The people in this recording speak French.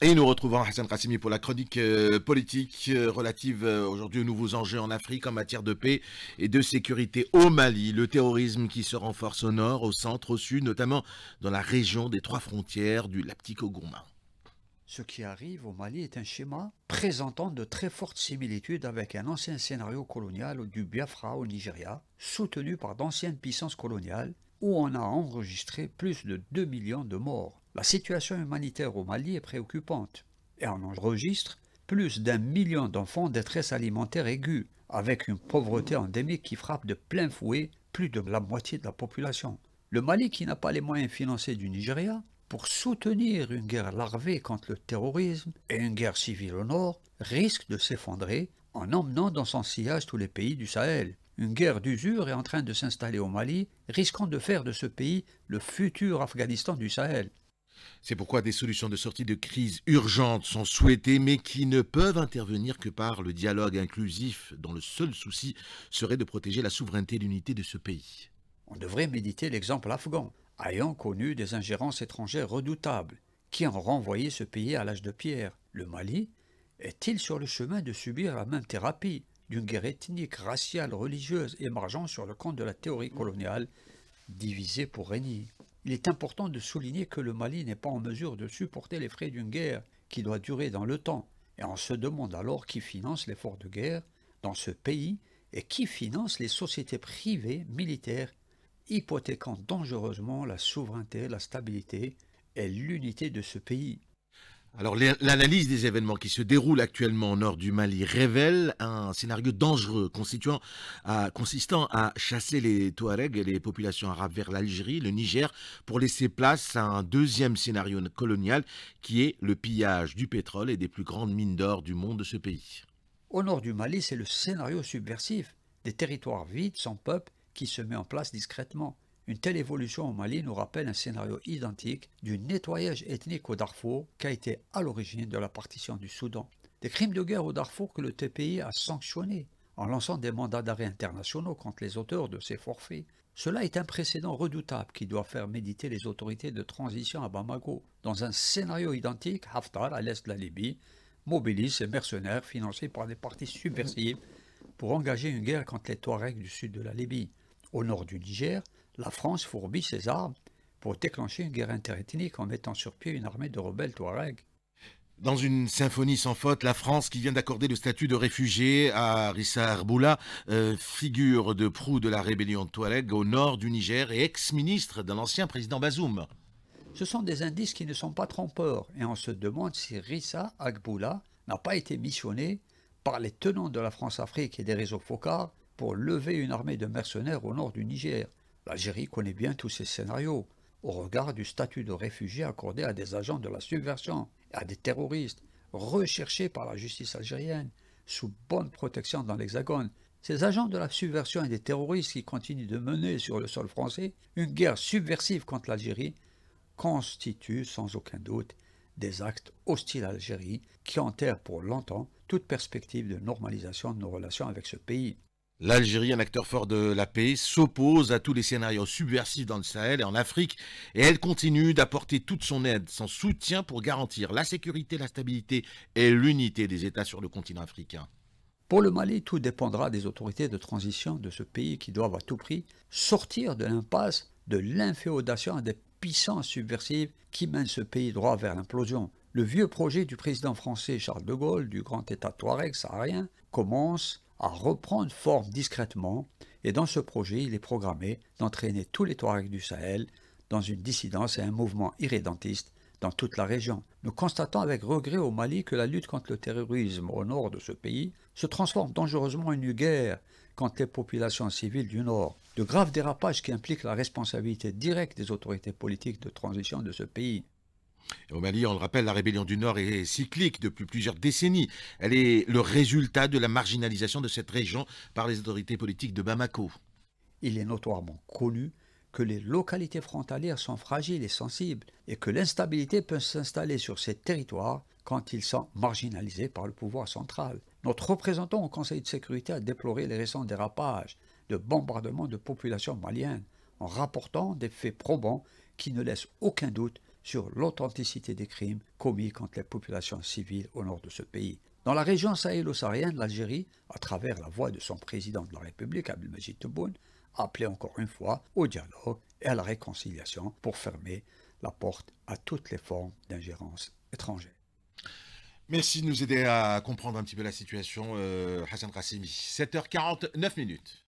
Et nous retrouvons Hassan Kassimi pour la chronique euh, politique euh, relative euh, aujourd'hui aux nouveaux enjeux en Afrique en matière de paix et de sécurité au Mali, le terrorisme qui se renforce au nord, au centre, au sud, notamment dans la région des trois frontières du au Gourma. Ce qui arrive au Mali est un schéma présentant de très fortes similitudes avec un ancien scénario colonial du Biafra au Nigeria, soutenu par d'anciennes puissances coloniales, où on a enregistré plus de 2 millions de morts. La situation humanitaire au Mali est préoccupante et en enregistre plus d'un million d'enfants en détresse alimentaire aiguë, avec une pauvreté endémique qui frappe de plein fouet plus de la moitié de la population. Le Mali, qui n'a pas les moyens financiers du Nigeria, pour soutenir une guerre larvée contre le terrorisme et une guerre civile au nord, risque de s'effondrer en emmenant dans son sillage tous les pays du Sahel. Une guerre d'usure est en train de s'installer au Mali, risquant de faire de ce pays le futur Afghanistan du Sahel. C'est pourquoi des solutions de sortie de crise urgentes sont souhaitées, mais qui ne peuvent intervenir que par le dialogue inclusif, dont le seul souci serait de protéger la souveraineté et l'unité de ce pays. On devrait méditer l'exemple afghan, ayant connu des ingérences étrangères redoutables, qui ont renvoyé ce pays à l'âge de pierre. Le Mali est-il sur le chemin de subir la même thérapie d'une guerre ethnique, raciale, religieuse émergeant sur le compte de la théorie coloniale, divisée pour régner il est important de souligner que le Mali n'est pas en mesure de supporter les frais d'une guerre qui doit durer dans le temps, et on se demande alors qui finance l'effort de guerre dans ce pays et qui finance les sociétés privées militaires, hypothéquant dangereusement la souveraineté, la stabilité et l'unité de ce pays l'analyse des événements qui se déroulent actuellement au nord du Mali révèle un scénario dangereux consistant à chasser les Touaregs et les populations arabes vers l'Algérie, le Niger, pour laisser place à un deuxième scénario colonial qui est le pillage du pétrole et des plus grandes mines d'or du monde de ce pays. Au nord du Mali, c'est le scénario subversif des territoires vides sans peuple qui se met en place discrètement. Une telle évolution au Mali nous rappelle un scénario identique du nettoyage ethnique au Darfour qui a été à l'origine de la partition du Soudan. Des crimes de guerre au Darfour que le TPI a sanctionnés en lançant des mandats d'arrêt internationaux contre les auteurs de ces forfaits. Cela est un précédent redoutable qui doit faire méditer les autorités de transition à Bamako. Dans un scénario identique, Haftar, à l'est de la Libye, mobilise ses mercenaires financés par des partis subversives pour engager une guerre contre les Touaregs du sud de la Libye. Au nord du Niger, la France fourbit ses armes pour déclencher une guerre interethnique en mettant sur pied une armée de rebelles Touareg. Dans une symphonie sans faute, la France, qui vient d'accorder le statut de réfugié à Rissa Arboula, euh, figure de proue de la rébellion Touareg au nord du Niger et ex-ministre de l'ancien président Bazoum. Ce sont des indices qui ne sont pas trompeurs et on se demande si Rissa Agboula n'a pas été missionné par les tenants de la France-Afrique et des réseaux Focard pour lever une armée de mercenaires au nord du Niger. L'Algérie connaît bien tous ces scénarios, au regard du statut de réfugié accordé à des agents de la subversion et à des terroristes, recherchés par la justice algérienne, sous bonne protection dans l'Hexagone. Ces agents de la subversion et des terroristes qui continuent de mener sur le sol français une guerre subversive contre l'Algérie constituent sans aucun doute des actes hostiles à l'Algérie qui enterrent pour longtemps toute perspective de normalisation de nos relations avec ce pays. L'Algérie, un acteur fort de la paix, s'oppose à tous les scénarios subversifs dans le Sahel et en Afrique, et elle continue d'apporter toute son aide, son soutien pour garantir la sécurité, la stabilité et l'unité des États sur le continent africain. Pour le Mali, tout dépendra des autorités de transition de ce pays qui doivent à tout prix sortir de l'impasse de l'inféodation des puissances subversives qui mènent ce pays droit vers l'implosion. Le vieux projet du président français Charles de Gaulle du grand État touareg saharien commence à reprendre forme discrètement et dans ce projet, il est programmé d'entraîner tous les Touaregs du Sahel dans une dissidence et un mouvement irrédentiste dans toute la région. Nous constatons avec regret au Mali que la lutte contre le terrorisme au nord de ce pays se transforme dangereusement en une guerre contre les populations civiles du nord. De graves dérapages qui impliquent la responsabilité directe des autorités politiques de transition de ce pays. Au Mali, on le rappelle, la rébellion du Nord est cyclique depuis plusieurs décennies. Elle est le résultat de la marginalisation de cette région par les autorités politiques de Bamako. Il est notoirement connu que les localités frontalières sont fragiles et sensibles et que l'instabilité peut s'installer sur ces territoires quand ils sont marginalisés par le pouvoir central. Notre représentant au Conseil de sécurité a déploré les récents dérapages de bombardements de populations maliennes en rapportant des faits probants qui ne laissent aucun doute sur l'authenticité des crimes commis contre les populations civiles au nord de ce pays. Dans la région sahélo-saharienne, l'Algérie, à travers la voix de son président de la République, Abdelmajid Tebboune, appelé encore une fois au dialogue et à la réconciliation pour fermer la porte à toutes les formes d'ingérence étrangère. Merci de nous aider à comprendre un petit peu la situation, euh, Hassan Kassimi. 7h49 minutes.